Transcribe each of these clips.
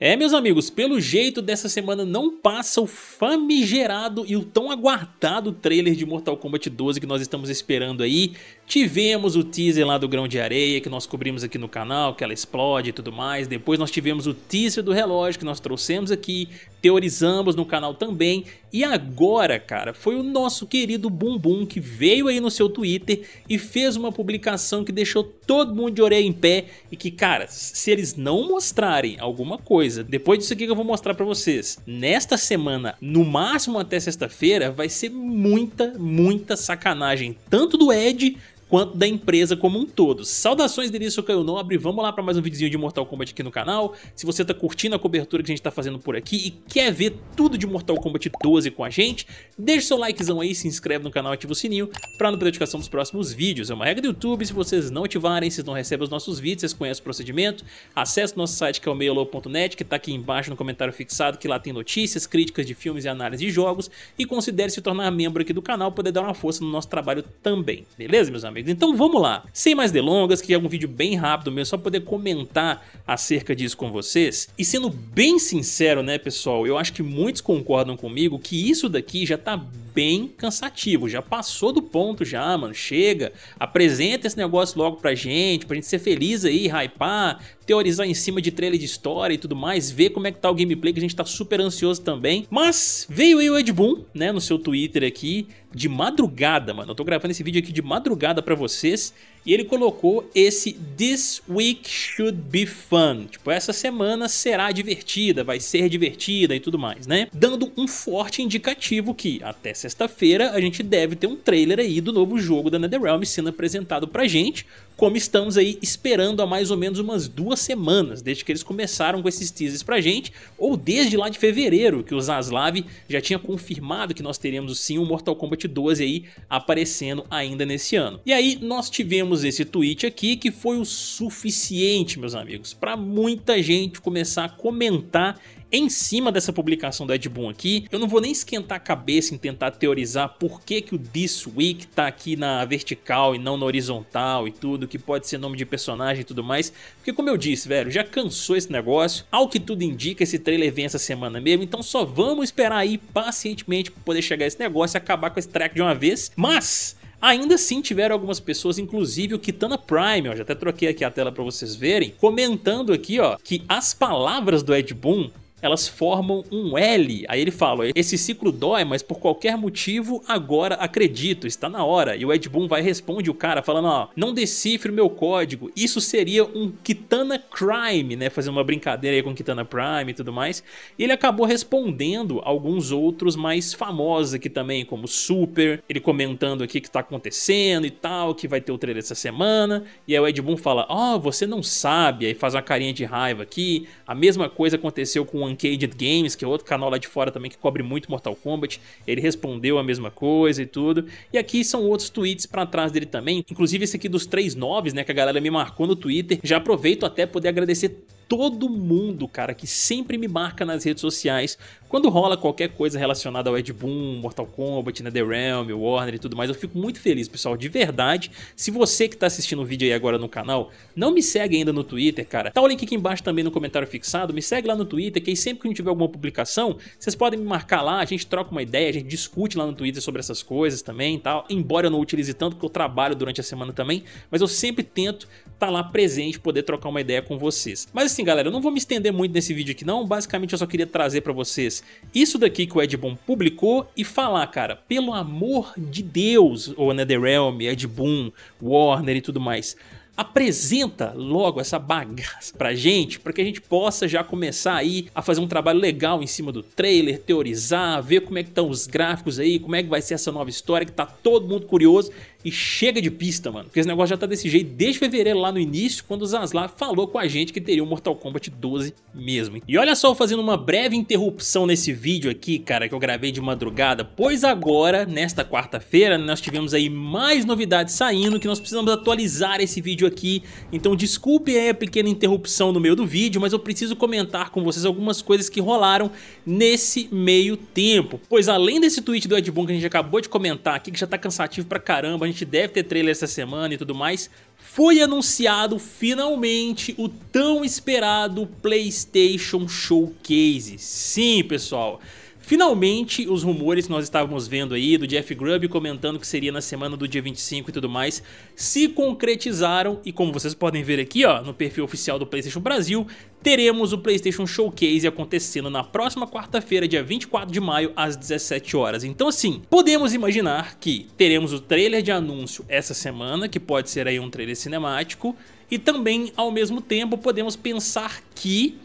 É, meus amigos, pelo jeito dessa semana não passa o famigerado e o tão aguardado trailer de Mortal Kombat 12 que nós estamos esperando aí. Tivemos o teaser lá do grão de areia que nós cobrimos aqui no canal, que ela explode e tudo mais. Depois nós tivemos o teaser do relógio que nós trouxemos aqui, teorizamos no canal também. E agora, cara, foi o nosso querido Bumbum que veio aí no seu Twitter e fez uma publicação que deixou todo mundo de orelha em pé e que, cara, se eles não mostrarem alguma coisa, depois disso aqui que eu vou mostrar para vocês, nesta semana, no máximo até sexta-feira, vai ser muita, muita sacanagem, tanto do Ed quanto da empresa como um todo. Saudações delícia, eu Caio Nobre, vamos lá para mais um videozinho de Mortal Kombat aqui no canal. Se você está curtindo a cobertura que a gente está fazendo por aqui e quer ver tudo de Mortal Kombat 12 com a gente, deixa seu likezão aí, se inscreve no canal, ativa o sininho para não perder a notificação dos próximos vídeos. É uma regra do YouTube, se vocês não ativarem, vocês não recebem os nossos vídeos, vocês conhecem o procedimento. Acesse nosso site que é o meiolo.net, que está aqui embaixo no comentário fixado, que lá tem notícias, críticas de filmes e análise de jogos e considere se tornar membro aqui do canal, poder dar uma força no nosso trabalho também. Beleza, meus amigos? Então vamos lá. Sem mais delongas, que é um vídeo bem rápido mesmo, só poder comentar acerca disso com vocês. E sendo bem sincero, né, pessoal, eu acho que muitos concordam comigo que isso daqui já tá bem cansativo, já passou do ponto já, mano, chega, apresenta esse negócio logo pra gente, pra gente ser feliz aí, hypar, teorizar em cima de trailer de história e tudo mais, ver como é que tá o gameplay, que a gente tá super ansioso também. Mas veio aí o Ed Boon, né, no seu Twitter aqui, de madrugada, mano. Eu tô gravando esse vídeo aqui de madrugada pra vocês. E ele colocou esse This Week Should Be Fun. Tipo, essa semana será divertida, vai ser divertida e tudo mais, né? Dando um forte indicativo que até sexta-feira a gente deve ter um trailer aí do novo jogo da NetherRealm sendo apresentado pra gente. Como estamos aí esperando há mais ou menos umas duas semanas desde que eles começaram com esses teasers pra gente, ou desde lá de fevereiro, que o Zaslav já tinha confirmado que nós teríamos sim o um Mortal Kombat 12 aí aparecendo ainda nesse ano. E aí nós tivemos esse tweet aqui que foi o suficiente, meus amigos, para muita gente começar a comentar em cima dessa publicação do Ed Boon aqui, eu não vou nem esquentar a cabeça em tentar teorizar por que, que o This Week tá aqui na vertical e não na horizontal e tudo, que pode ser nome de personagem e tudo mais, porque como eu disse, velho, já cansou esse negócio, ao que tudo indica, esse trailer vem essa semana mesmo, então só vamos esperar aí pacientemente pra poder chegar esse negócio e acabar com esse track de uma vez, mas... Ainda assim tiveram algumas pessoas, inclusive o Kitana Prime, ó, já até troquei aqui a tela para vocês verem, comentando aqui ó, que as palavras do Ed Boon elas formam um L. Aí ele fala, esse ciclo dói, mas por qualquer motivo, agora acredito, está na hora. E o Ed Boon vai responde o cara falando, ó, não decifre o meu código. Isso seria um Kitana Crime, né? Fazendo uma brincadeira aí com Kitana Prime e tudo mais. E ele acabou respondendo alguns outros mais famosos aqui também, como Super, ele comentando aqui que tá acontecendo e tal, que vai ter o trailer essa semana. E aí o Ed Boon fala, ó, oh, você não sabe. Aí faz uma carinha de raiva aqui. A mesma coisa aconteceu com o Uncaged Games, que é outro canal lá de fora também que cobre muito Mortal Kombat, ele respondeu a mesma coisa e tudo. E aqui são outros tweets pra trás dele também, inclusive esse aqui dos três noves, né, que a galera me marcou no Twitter. Já aproveito até poder agradecer todo mundo, cara, que sempre me marca nas redes sociais. Quando rola qualquer coisa relacionada ao Ed Boon, Mortal Kombat, The Realm, Warner e tudo mais, eu fico muito feliz, pessoal, de verdade. Se você que tá assistindo o vídeo aí agora no canal, não me segue ainda no Twitter, cara, tá o link aqui embaixo também no comentário fixado, me segue lá no Twitter, que aí sempre que a gente tiver alguma publicação, vocês podem me marcar lá, a gente troca uma ideia, a gente discute lá no Twitter sobre essas coisas também e tal. Embora eu não utilize tanto, porque eu trabalho durante a semana também, mas eu sempre tento estar tá lá presente, poder trocar uma ideia com vocês. Mas assim, Assim, galera, eu não vou me estender muito nesse vídeo aqui não, basicamente eu só queria trazer pra vocês isso daqui que o Ed Boon publicou e falar, cara, pelo amor de Deus, o NetherRealm, Ed Boon, Warner e tudo mais, Apresenta logo essa bagaça pra gente, para que a gente possa já começar aí a fazer um trabalho legal em cima do trailer, teorizar, ver como é que estão os gráficos aí, como é que vai ser essa nova história, que tá todo mundo curioso e chega de pista, mano. Porque esse negócio já tá desse jeito desde fevereiro lá no início, quando o Zaslav falou com a gente que teria o um Mortal Kombat 12 mesmo. E olha só, fazendo uma breve interrupção nesse vídeo aqui, cara, que eu gravei de madrugada, pois agora, nesta quarta-feira, nós tivemos aí mais novidades saindo que nós precisamos atualizar esse vídeo vídeo aqui, então desculpe aí a pequena interrupção no meio do vídeo, mas eu preciso comentar com vocês algumas coisas que rolaram nesse meio tempo. Pois além desse tweet do Ed Boon que a gente acabou de comentar aqui, que já tá cansativo pra caramba, a gente deve ter trailer essa semana e tudo mais, foi anunciado finalmente o tão esperado PlayStation Showcase. Sim, pessoal. Finalmente, os rumores que nós estávamos vendo aí do Jeff Grubb comentando que seria na semana do dia 25 e tudo mais, se concretizaram e como vocês podem ver aqui, ó, no perfil oficial do PlayStation Brasil, teremos o PlayStation Showcase acontecendo na próxima quarta-feira, dia 24 de maio, às 17 horas. Então, assim, podemos imaginar que teremos o trailer de anúncio essa semana, que pode ser aí um trailer cinemático, e também, ao mesmo tempo, podemos pensar que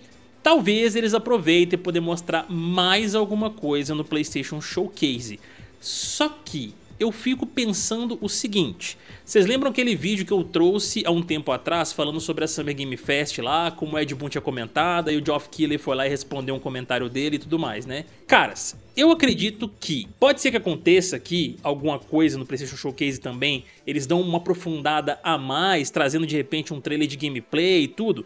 Talvez eles aproveitem poder mostrar mais alguma coisa no PlayStation Showcase. Só que eu fico pensando o seguinte: vocês lembram aquele vídeo que eu trouxe há um tempo atrás falando sobre a Summer Game Fest lá, como o Ed Boon tinha comentado, e o Geoff Keighley foi lá e respondeu um comentário dele e tudo mais, né? Caras, eu acredito que pode ser que aconteça aqui alguma coisa no PlayStation Showcase também, eles dão uma aprofundada a mais, trazendo de repente um trailer de gameplay e tudo.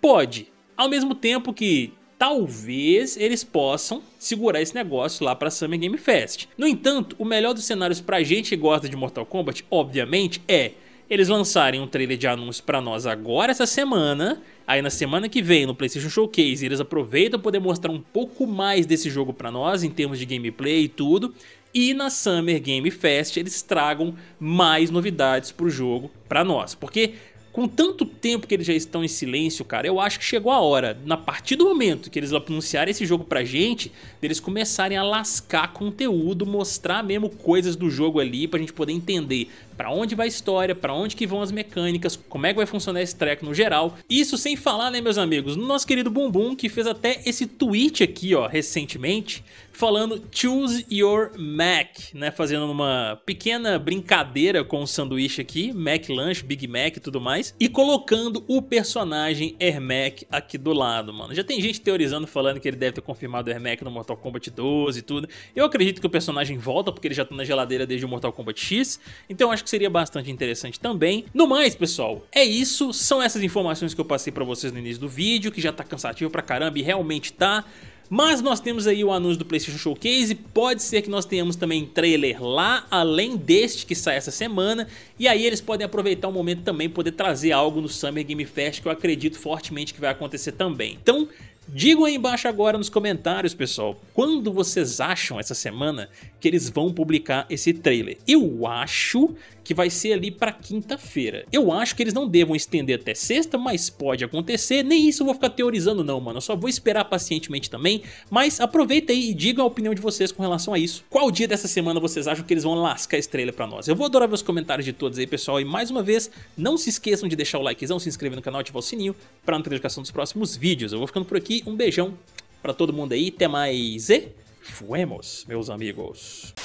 Pode, ao mesmo tempo que talvez eles possam segurar esse negócio lá para Summer Game Fest. No entanto, o melhor dos cenários pra gente que gosta de Mortal Kombat, obviamente, é eles lançarem um trailer de anúncio para nós agora essa semana, aí na semana que vem no PlayStation Showcase eles aproveitam poder mostrar um pouco mais desse jogo para nós em termos de gameplay e tudo, e na Summer Game Fest eles tragam mais novidades pro jogo para nós, porque com tanto tempo que eles já estão em silêncio, cara, eu acho que chegou a hora, na partir do momento que eles anunciarem esse jogo pra gente, deles começarem a lascar conteúdo, mostrar mesmo coisas do jogo ali pra gente poder entender para onde vai a história, para onde que vão as mecânicas, como é que vai funcionar esse treco no geral. Isso sem falar, né, meus amigos, no nosso querido Bumbum, que fez até esse tweet aqui, ó, recentemente, falando Choose Your Mac, né, fazendo uma pequena brincadeira com o sanduíche aqui, Mac Lunch, Big Mac e tudo mais, e colocando o personagem Ermac aqui do lado, mano. Já tem gente teorizando, falando que ele deve ter confirmado o Ermac no Mortal Kombat 12 e tudo. Eu acredito que o personagem volta, porque ele já tá na geladeira desde o Mortal Kombat X, então acho acho que seria bastante interessante também. No mais, pessoal, é isso. São essas informações que eu passei pra vocês no início do vídeo, que já tá cansativo pra caramba e realmente tá. Mas nós temos aí o anúncio do Playstation Showcase, pode ser que nós tenhamos também trailer lá, além deste que sai essa semana, e aí eles podem aproveitar o momento também poder trazer algo no Summer Game Fest que eu acredito fortemente que vai acontecer também. Então, Digam aí embaixo agora nos comentários, pessoal, quando vocês acham essa semana que eles vão publicar esse trailer. Eu acho que vai ser ali para quinta-feira. Eu acho que eles não devam estender até sexta, mas pode acontecer. Nem isso eu vou ficar teorizando não, mano. Eu só vou esperar pacientemente também. Mas aproveita aí e diga a opinião de vocês com relação a isso. Qual dia dessa semana vocês acham que eles vão lascar esse trailer pra nós? Eu vou adorar ver os comentários de todos aí, pessoal. E mais uma vez, não se esqueçam de deixar o likezão, se inscrever no canal, ativar o sininho pra notificação dos próximos vídeos. Eu vou ficando por aqui aqui. Um beijão para todo mundo aí. Até mais e fuemos, meus amigos.